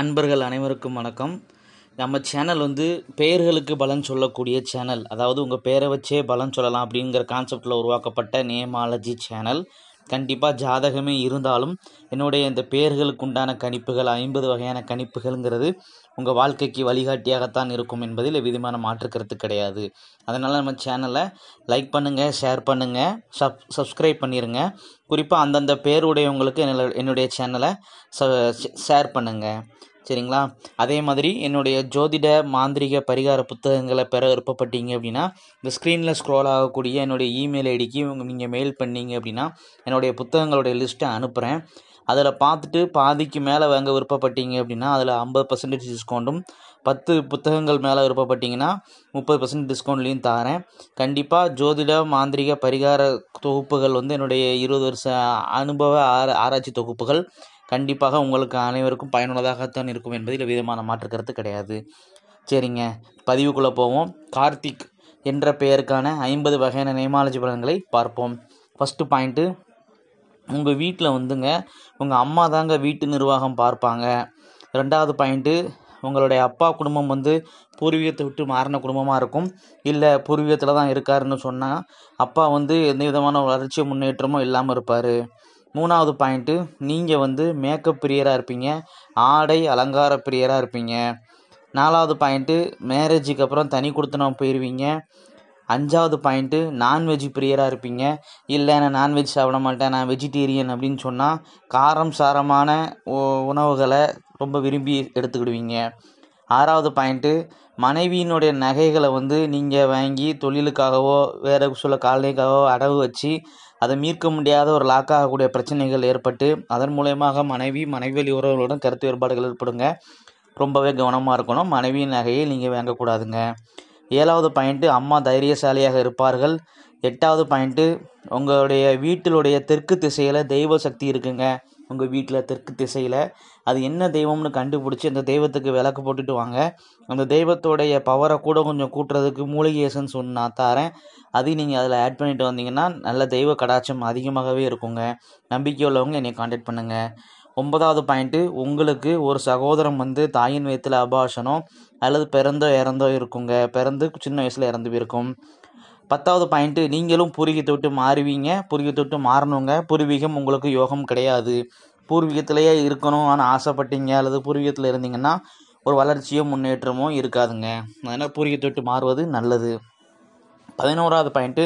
அன்பர்கள் அனைவருக்கும் வணக்கம் நம்ம சேனல் வந்து பெயர்களுக்கு பலன் சொல்லக்கூடிய சேனல் அதாவது உங்கள் பேரை வச்சே பலன் சொல்லலாம் அப்படிங்கிற கான்செப்டில் உருவாக்கப்பட்ட நேமாலஜி சேனல் கண்டிப்பாக ஜாதகமே இருந்தாலும் என்னுடைய இந்த பெயர்களுக்கு உண்டான கணிப்புகள் ஐம்பது வகையான கணிப்புகள்ங்கிறது உங்கள் வாழ்க்கைக்கு வழிகாட்டியாகத்தான் இருக்கும் என்பதில் விதமான மாற்றுக்கிறது கிடையாது அதனால் நம்ம சேனலை லைக் பண்ணுங்கள் ஷேர் பண்ணுங்கள் சப் சப்ஸ்கிரைப் பண்ணிடுங்க குறிப்பாக அந்தந்த பேருடையவங்களுக்கு என்னோட என்னுடைய சேனலை ஷேர் பண்ணுங்கள் சரிங்களா அதே மாதிரி என்னுடைய ஜோதிட மாந்திரிக பரிகார புத்தகங்களை பெற விருப்பப்பட்டீங்க அப்படின்னா இந்த ஸ்க்ரீனில் ஸ்க்ரோல் ஆகக்கூடிய என்னுடைய இமெயில் ஐடிக்கு நீங்கள் மெயில் பண்ணீங்க அப்படின்னா என்னுடைய புத்தகங்களுடைய லிஸ்ட்டை அனுப்புகிறேன் அதில் பார்த்துட்டு பாதிக்கு மேலே வாங்க விருப்பப்பட்டீங்க அப்படின்னா அதில் ஐம்பது பர்சன்டேஜ் டிஸ்கவுண்ட்டும் பத்து புத்தகங்கள் மேலே விருப்பப்பட்டீங்கன்னா முப்பது பர்சன்ட் டிஸ்கவுண்ட்லேயும் தாரேன் கண்டிப்பாக ஜோதிட மாந்திரிக பரிகார தொகுப்புகள் வந்து என்னுடைய இருபது வருஷ அனுபவ ஆர ஆராய்ச்சி தொகுப்புகள் கண்டிப்பாக உங்களுக்கு அனைவருக்கும் பயனுள்ளதாகத்தான் இருக்கும் என்பதில் விதமான மாற்று கருத்து கிடையாது சரிங்க பதிவுக்குள்ளே போவோம் கார்த்திக் என்ற பெயருக்கான ஐம்பது வகையான நேமாலஜி பலன்களை பார்ப்போம் ஃபஸ்ட்டு பாயிண்ட்டு உங்கள் வீட்டில் வந்துங்க உங்கள் அம்மா தாங்க வீட்டு நிர்வாகம் பார்ப்பாங்க ரெண்டாவது பாயிண்ட்டு உங்களுடைய அப்பா குடும்பம் வந்து பூர்வீகத்தை விட்டு மாறின குடும்பமாக இருக்கும் இல்லை பூர்வீகத்தில் தான் இருக்காருன்னு சொன்னால் அப்பா வந்து எந்த விதமான வளர்ச்சி முன்னேற்றமும் இல்லாமல் இருப்பார் மூணாவது பாயிண்ட்டு நீங்கள் வந்து மேக்கப் பிரியராக இருப்பீங்க ஆடை அலங்கார பிரியராக இருப்பீங்க நாலாவது பாயிண்ட்டு மேரேஜுக்கு அப்புறம் தனி கொடுத்தனா போயிடுவீங்க அஞ்சாவது பாயிண்ட்டு நான்வெஜ் பிரியராக இருப்பீங்க இல்லை நான் நான்வெஜ் சாப்பிட மாட்டேன் நான் வெஜிடேரியன் அப்படின்னு சொன்னால் காரம் சாரமான உணவுகளை ரொம்ப விரும்பி எடுத்துக்கிடுவீங்க ஆறாவது பாயிண்ட்டு மனைவியினுடைய நகைகளை வந்து நீங்கள் வாங்கி தொழிலுக்காகவோ வேறு சில காலனிக்காகவோ அடவு வச்சு அதை மீட்க முடியாத ஒரு லாக்காகக்கூடிய பிரச்சனைகள் ஏற்பட்டு அதன் மூலயமாக மனைவி மனைவியலி உறவுகளுடன் கருத்து வேறுபாடுகள் ஏற்படுங்க ரொம்பவே கவனமாக இருக்கணும் மனைவியின் நகையை நீங்கள் வாங்கக்கூடாதுங்க ஏழாவது பாயிண்ட்டு அம்மா தைரியசாலியாக இருப்பார்கள் எட்டாவது பாயிண்ட்டு உங்களுடைய வீட்டிலுடைய தெற்கு திசையில் தெய்வ சக்தி இருக்குங்க உங்கள் வீட்டில் தெற்கு திசையில் அது என்ன தெய்வம்னு கண்டுபிடிச்சி அந்த தெய்வத்துக்கு விளக்கு போட்டுட்டு வாங்க அந்த தெய்வத்தோடைய பவரை கூட கொஞ்சம் கூட்டுறதுக்கு மூலிகேசன்ஸ் ஒன்று நான் தாரேன் அதையும் நீங்கள் அதில் ஆட் பண்ணிட்டு வந்தீங்கன்னா நல்ல தெய்வ கடாட்சம் அதிகமாகவே இருக்குங்க நம்பிக்கை உள்ளவங்க என்னை காண்டாக்ட் பண்ணுங்கள் ஒன்பதாவது பாயிண்ட்டு உங்களுக்கு ஒரு சகோதரம் வந்து தாயின் வயத்தில் அபாஷனம் அல்லது பிறந்தோ இறந்தோ இருக்குங்க பிறந்து சின்ன வயசில் இறந்து போயிருக்கும் பத்தாவது பாயிண்ட்டு நீங்களும் பூர்வீகத்தை விட்டு மாறுவீங்க பூர்வீகத்தை விட்டு மாறணுங்க பூர்வீகம் உங்களுக்கு யோகம் கிடையாது பூர்வீகத்திலேயே இருக்கணும் ஆனால் ஆசைப்பட்டீங்க அல்லது பூர்வீகத்தில் இருந்தீங்கன்னா ஒரு வளர்ச்சியோ முன்னேற்றமோ இருக்காதுங்க அதனால் பூர்வீகத்தை விட்டு மாறுவது நல்லது பதினோராவது பாயிண்ட்டு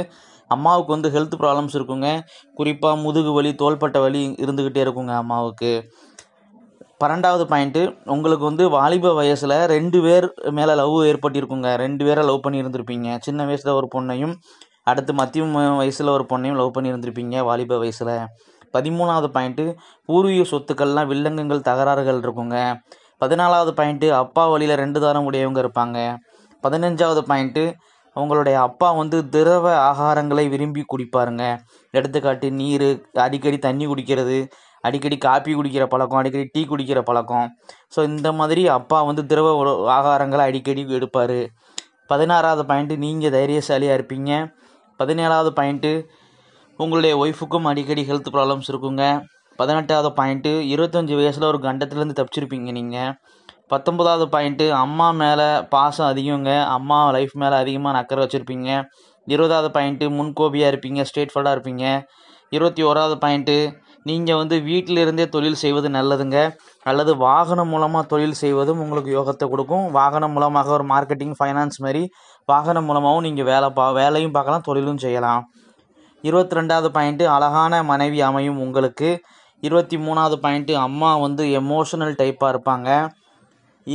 அம்மாவுக்கு வந்து ஹெல்த் ப்ராப்ளம்ஸ் இருக்குங்க குறிப்பாக முதுகு வலி தோள்பட்ட வலி இருந்துக்கிட்டே இருக்குங்க அம்மாவுக்கு பன்னெண்டாவது பாயிண்ட்டு உங்களுக்கு வந்து வாலிப வயசில் ரெண்டு பேர் மேலே லவ் ஏற்பட்டிருக்குங்க ரெண்டு பேரை லவ் பண்ணியிருந்திருப்பீங்க சின்ன வயசில் ஒரு பொண்ணையும் அடுத்து மத்திய வயசில் ஒரு பொண்ணையும் லவ் பண்ணியிருந்திருப்பீங்க வாலிப வயசில் பதிமூணாவது பாயிண்ட்டு பூர்வீக சொத்துக்கள்லாம் வில்லங்கங்கள் தகராறுகள் இருக்குங்க பதினாலாவது பாயிண்ட்டு அப்பா வழியில் ரெண்டு தாரம் உடையவங்க இருப்பாங்க பதினஞ்சாவது பாயிண்ட்டு அவங்களுடைய அப்பா வந்து திரவ ஆகாரங்களை விரும்பி குடிப்பாருங்க எடுத்துக்காட்டு நீர் அடிக்கடி தண்ணி குடிக்கிறது அடிக்கடி காப்பி குடிக்கிற பழக்கம் அடிக்கடி டீ குடிக்கிற பழக்கம் ஸோ இந்த மாதிரி அப்பா வந்து திரவ ஆகாரங்களை அடிக்கடி எடுப்பார் பதினாறாவது பாயிண்ட்டு நீங்கள் தைரியசாலியாக இருப்பீங்க பதினேழாவது பாயிண்ட்டு உங்களுடைய ஒய்ஃபுக்கும் அடிக்கடி ஹெல்த் ப்ராப்ளம்ஸ் இருக்குங்க பதினெட்டாவது பாயிண்ட்டு இருபத்தஞ்சி வயசில் ஒரு கண்டத்துலேருந்து தப்பிச்சிருப்பீங்க நீங்கள் பத்தொம்போதாவது பாயிண்ட்டு அம்மா மேலே பாசம் அதிகங்க அம்மா லைஃப் மேலே அதிகமாக நக்கரை வச்சுருப்பீங்க இருபதாவது பாயிண்ட்டு முன்கோபியாக இருப்பீங்க ஸ்ட்ரெயிட் இருப்பீங்க இருபத்தி ஓராவது பாயிண்ட்டு நீங்கள் வந்து வீட்டிலிருந்தே தொழில் செய்வது நல்லதுங்க அல்லது வாகனம் மூலமாக தொழில் செய்வதும் உங்களுக்கு யோகத்தை கொடுக்கும் வாகனம் மூலமாக ஒரு மார்க்கெட்டிங் ஃபைனான்ஸ் மாதிரி வாகனம் மூலமாகவும் நீங்கள் வேலை பா வேலையும் பார்க்கலாம் தொழிலும் செய்யலாம் இருபத்தி ரெண்டாவது பாயிண்ட்டு அழகான மனைவி அமையும் உங்களுக்கு இருபத்தி மூணாவது பாயிண்ட்டு அம்மா வந்து எமோஷனல் டைப்பாக இருப்பாங்க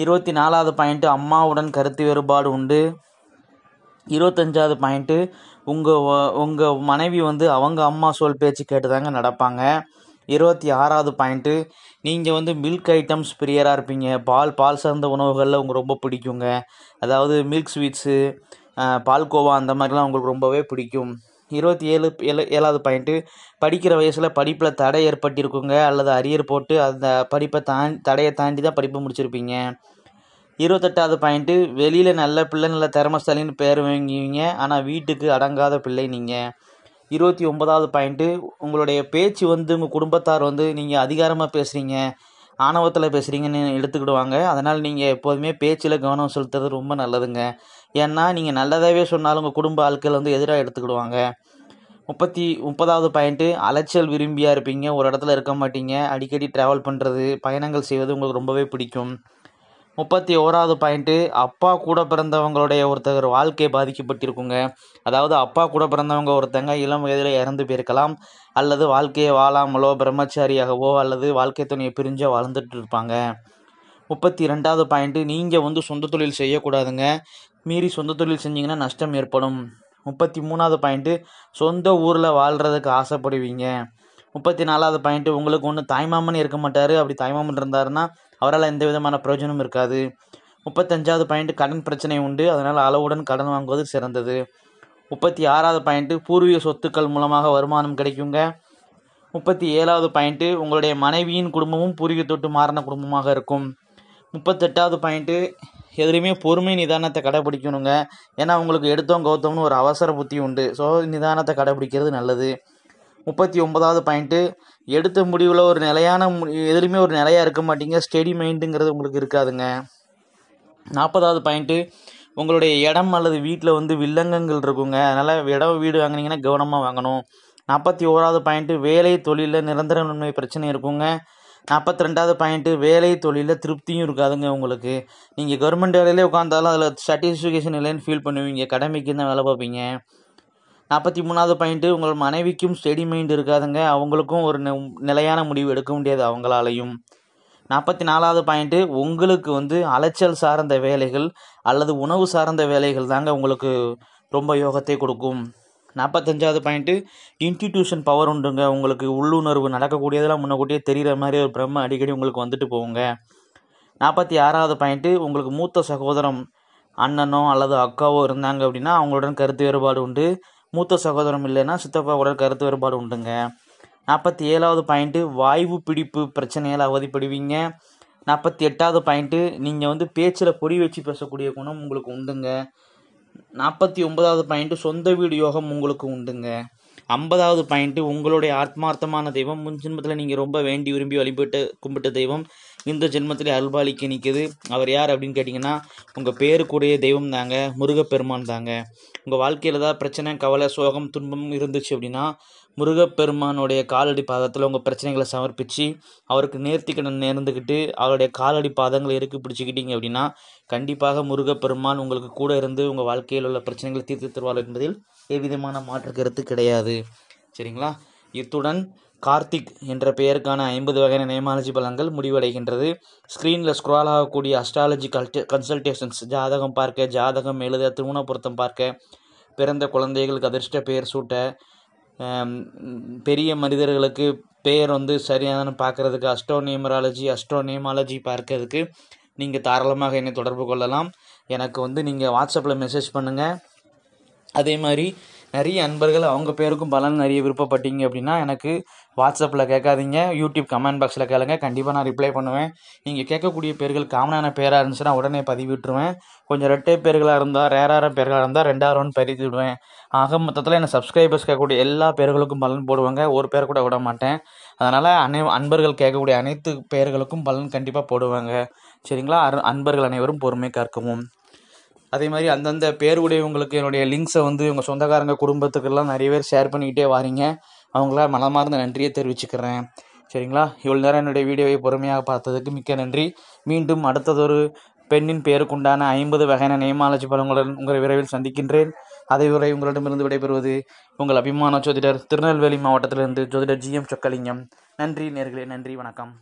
இருபத்தி நாலாவது பாயிண்ட்டு அம்மாவுடன் கருத்து வேறுபாடு உண்டு இருபத்தஞ்சாவது பாயிண்ட்டு உங்கள் உங்கள் மனைவி வந்து அவங்க அம்மா சொல் பேச்சு கேட்டு தாங்க நடப்பாங்க இருபத்தி ஆறாவது பாயிண்ட்டு நீங்கள் வந்து மில்க் ஐட்டம்ஸ் பிரியராக இருப்பீங்க பால் பால் சார்ந்த உணவுகளில் உங்களுக்கு ரொம்ப பிடிக்குங்க அதாவது மில்க் ஸ்வீட்ஸு பால்கோவா அந்த மாதிரிலாம் உங்களுக்கு ரொம்பவே பிடிக்கும் இருபத்தி ஏழு ஏழு ஏழாவது பாயிண்ட்டு படிக்கிற வயசில் படிப்பில் தடை ஏற்பட்டிருக்குங்க அல்லது அரியர் போட்டு அந்த படிப்பை தாண்டி தடையை தாண்டி தான் படிப்பை முடிச்சிருப்பீங்க இருபத்தெட்டாவது பாயிண்ட்டு வெளியில் நல்ல பிள்ளை நல்ல திறமசாலின்னு பேர் வாங்குவீங்க ஆனால் வீட்டுக்கு அடங்காத பிள்ளை நீங்கள் இருபத்தி ஒன்பதாவது பாயிண்ட்டு உங்களுடைய பேச்சு வந்து உங்கள் குடும்பத்தார் வந்து நீங்கள் அதிகாரமாக பேசுகிறீங்க ஆணவத்தில் பேசுகிறீங்கன்னு எடுத்துக்கிடுவாங்க அதனால் நீங்கள் எப்போதுமே பேச்சில் கவனம் செலுத்துறது ரொம்ப நல்லதுங்க ஏன்னா நீங்கள் நல்லதாகவே சொன்னாலும் உங்கள் குடும்ப ஆட்கள் வந்து எதிராக எடுத்துக்கிடுவாங்க முப்பத்தி முப்பதாவது பாயிண்ட்டு அலைச்சல் விரும்பியாக இருப்பீங்க ஒரு இடத்துல இருக்க மாட்டீங்க அடிக்கடி ட்ராவல் பண்ணுறது பயணங்கள் செய்வது உங்களுக்கு ரொம்பவே பிடிக்கும் முப்பத்தி ஓராவது பாயிண்ட்டு அப்பா கூட பிறந்தவங்களுடைய ஒருத்தர் வாழ்க்கை பாதிக்கப்பட்டிருக்குங்க அதாவது அப்பா கூட பிறந்தவங்க ஒருத்தங்க இளம் வயதில் இறந்து போயிருக்கலாம் அல்லது வாழ்க்கையை வாழாமலோ பிரம்மச்சாரியாகவோ அல்லது வாழ்க்கை துணையை பிரிஞ்சோ வாழ்ந்துட்டு இருப்பாங்க முப்பத்தி ரெண்டாவது பாயிண்ட்டு நீங்கள் வந்து சொந்த தொழில் செய்யக்கூடாதுங்க மீறி சொந்த தொழில் செஞ்சிங்கன்னா நஷ்டம் ஏற்படும் முப்பத்தி மூணாவது பாயிண்ட்டு சொந்த ஊரில் வாழ்கிறதுக்கு ஆசைப்படுவீங்க முப்பத்தி நாலாவது பாயிண்ட்டு உங்களுக்கு ஒன்று தாய்மாமன் இருக்க மாட்டார் அப்படி தாய்மாமன் இருந்தாருன்னா அவரால் எந்த விதமான பிரயோஜனமும் இருக்காது முப்பத்தஞ்சாவது பாயிண்ட்டு கடன் பிரச்சனை உண்டு அதனால் அளவுடன் கடன் வாங்குவது சிறந்தது முப்பத்தி ஆறாவது பாயிண்ட்டு பூர்வீக சொத்துக்கள் மூலமாக வருமானம் கிடைக்குங்க முப்பத்தி ஏழாவது பாயிண்ட்டு உங்களுடைய மனைவியின் குடும்பமும் பூர்வீக தொட்டு மாறின குடும்பமாக இருக்கும் முப்பத்தெட்டாவது பாயிண்ட்டு எதுலேயுமே பொறுமை நிதானத்தை கடைபிடிக்கணுங்க ஏன்னா உங்களுக்கு எடுத்தோம் கௌத்தம்னு ஒரு அவசர புத்தி உண்டு ஸோ நிதானத்தை கடைபிடிக்கிறது நல்லது முப்பத்தி ஒன்பதாவது பாயிண்ட்டு எடுத்த முடிவில் ஒரு நிலையான எதுலேயுமே ஒரு நிலையாக இருக்க மாட்டீங்க ஸ்டெடி மைண்டுங்கிறது உங்களுக்கு இருக்காதுங்க நாற்பதாவது பாயிண்ட்டு உங்களுடைய இடம் அல்லது வீட்டில் வந்து வில்லங்கங்கள் இருக்குங்க அதனால் இடம் வீடு வாங்கினீங்கன்னா கவனமாக வாங்கணும் நாற்பத்தி ஓராவது பாயிண்ட்டு வேலை தொழிலில் நிரந்தர நன்மை பிரச்சனை இருக்குங்க நாற்பத்தி ரெண்டாவது பாயிண்ட்டு வேலை தொழிலில் திருப்தியும் இருக்காதுங்க உங்களுக்கு நீங்கள் கவர்மெண்ட் வேலையிலே உட்காந்தாலும் அதில் சாட்டிஸ்ஃபிகேஷன் இல்லைன்னு ஃபீல் பண்ணுவீங்க கடமைக்கு தான் வேலை பார்ப்பீங்க நாற்பத்தி மூணாவது பாயிண்ட்டு உங்கள் மனைவிக்கும் ஸ்டெடி மைண்ட் இருக்காதுங்க அவங்களுக்கும் ஒரு நிலையான முடிவு எடுக்க முடியாது அவங்களாலையும் நாற்பத்தி நாலாவது பாயிண்ட்டு உங்களுக்கு வந்து அலைச்சல் சார்ந்த வேலைகள் அல்லது உணவு சார்ந்த வேலைகள் தாங்க உங்களுக்கு ரொம்ப யோகத்தை கொடுக்கும் நாற்பத்தஞ்சாவது பாயிண்ட்டு இன்ஸ்டிடியூஷன் பவர் உண்டுங்க உங்களுக்கு உள்ளுணர்வு நடக்கக்கூடியதெல்லாம் முன்னக்கூட்டியே தெரிகிற மாதிரி ஒரு பிரம்ம அடிக்கடி உங்களுக்கு வந்துட்டு போவோங்க நாற்பத்தி ஆறாவது பாயிண்ட்டு உங்களுக்கு மூத்த சகோதரம் அண்ணனோ அல்லது அக்காவோ இருந்தாங்க அப்படின்னா அவங்களுடன் கருத்து வேறுபாடு உண்டு மூத்த சகோதரம் இல்லைன்னா உடல் கருத்து வேறுபாடு உண்டுங்க நாற்பத்தி ஏழாவது பாயிண்ட்டு வாய்வு பிடிப்பு பிரச்சனையால் அவதிப்படுவீங்க நாற்பத்தி எட்டாவது பாயிண்ட்டு நீங்கள் வந்து பேச்சில் பொடி வச்சு பேசக்கூடிய குணம் உங்களுக்கு உண்டுங்க நாற்பத்தி ஒன்பதாவது பாயிண்ட்டு சொந்த வீடு யோகம் உங்களுக்கு உண்டுங்க ஐம்பதாவது பாயிண்ட்டு உங்களுடைய ஆத்மார்த்தமான தெய்வம் முன் ஜென்மத்தில் நீங்கள் ரொம்ப வேண்டி விரும்பி வழிபட்டு கும்பிட்ட தெய்வம் இந்த ஜென்மத்தில் அல்பாலிக்க நிற்கிது அவர் யார் அப்படின்னு கேட்டிங்கன்னா உங்கள் பேருக்குடைய தெய்வம் தாங்க முருகப்பெருமான் தாங்க உங்கள் வாழ்க்கையில் ஏதாவது பிரச்சனை கவலை சோகம் துன்பம் இருந்துச்சு அப்படின்னா முருகப்பெருமானுடைய காலடி பாதத்தில் உங்கள் பிரச்சனைகளை சமர்ப்பித்து அவருக்கு நேர்த்தி கடன் நேர்ந்துக்கிட்டு அவருடைய காலடி பாதங்களை இறுக்கி பிடிச்சிக்கிட்டீங்க அப்படின்னா கண்டிப்பாக முருகப்பெருமான் உங்களுக்கு கூட இருந்து உங்கள் வாழ்க்கையில் உள்ள பிரச்சனைகளை தீர்த்து தருவார் என்பதில் எவ்விதமான மாற்று கருத்து கிடையாது சரிங்களா இத்துடன் கார்த்திக் என்ற பெயருக்கான ஐம்பது வகையான நேமாலஜி பலன்கள் முடிவடைகின்றது ஸ்க்ரீனில் ஸ்க்ரால் ஆகக்கூடிய அஸ்ட்ராலஜி கல்ட்டு கன்சல்டேஷன்ஸ் ஜாதகம் பார்க்க ஜாதகம் எழுத திருமண பொருத்தம் பார்க்க பிறந்த குழந்தைகளுக்கு அதிர்ஷ்ட பெயர் சூட்ட பெரிய மனிதர்களுக்கு பெயர் வந்து சரியான பார்க்குறதுக்கு அஸ்ட்ரோ நியூமராலஜி அஸ்ட்ரோ நியூமாலஜி பார்க்கறதுக்கு நீங்கள் தாராளமாக என்னை தொடர்பு கொள்ளலாம் எனக்கு வந்து நீங்கள் வாட்ஸ்அப்பில் மெசேஜ் பண்ணுங்கள் அதே மாதிரி நிறைய அன்பர்கள் அவங்க பேருக்கும் பலன் நிறைய விருப்பப்பட்டீங்க அப்படின்னா எனக்கு வாட்ஸ்அப்பில் கேட்காதீங்க யூடியூப் கமெண்ட் பாக்ஸில் கேளுங்க கண்டிப்பாக நான் ரிப்ளை பண்ணுவேன் நீங்கள் கேட்கக்கூடிய பேர்கள் காமனான பேராக இருந்துச்சுன்னா உடனே பதிவிட்டுருவேன் கொஞ்சம் ரெட்டை பேர்களாக இருந்தால் ரேரான பேர்களாக இருந்தால் ரெண்டாயிரம் ரவுண்ட் பறித்துடுவேன் ஆக மொத்தத்தில் என்ன சப்ஸ்கிரைபர்ஸ் கேட்கக்கூடிய எல்லா பேர்களுக்கும் பலன் போடுவாங்க ஒரு பேர் கூட விட மாட்டேன் அதனால் அனை அன்பர்கள் கேட்கக்கூடிய அனைத்து பேர்களுக்கும் பலன் கண்டிப்பாக போடுவாங்க சரிங்களா அன்பர்கள் அனைவரும் பொறுமை கற்கவும் அதே மாதிரி அந்தந்த பேர் உடையவங்களுக்கு என்னுடைய லிங்க்ஸை வந்து உங்கள் சொந்தக்காரங்க குடும்பத்துக்கெல்லாம் நிறைய பேர் ஷேர் பண்ணிக்கிட்டே வாரீங்க அவங்கள மனமார்ந்த நன்றியை தெரிவிச்சுக்கிறேன் சரிங்களா இவ்வளோ நேரம் என்னுடைய வீடியோவை பொறுமையாக பார்த்ததுக்கு மிக்க நன்றி மீண்டும் அடுத்ததொரு பெண்ணின் பெயருக்குண்டான ஐம்பது வகையான நியமாலஜி பலங்களுடன் உங்களை விரைவில் சந்திக்கின்றேன் அதை வரை உங்களிடமிருந்து விடைபெறுவது உங்கள் அபிமான ஜோதிடர் திருநெல்வேலி மாவட்டத்திலிருந்து ஜோதிடர் ஜி எம் சொக்கலிங்கம் நன்றி நேர்களே நன்றி வணக்கம்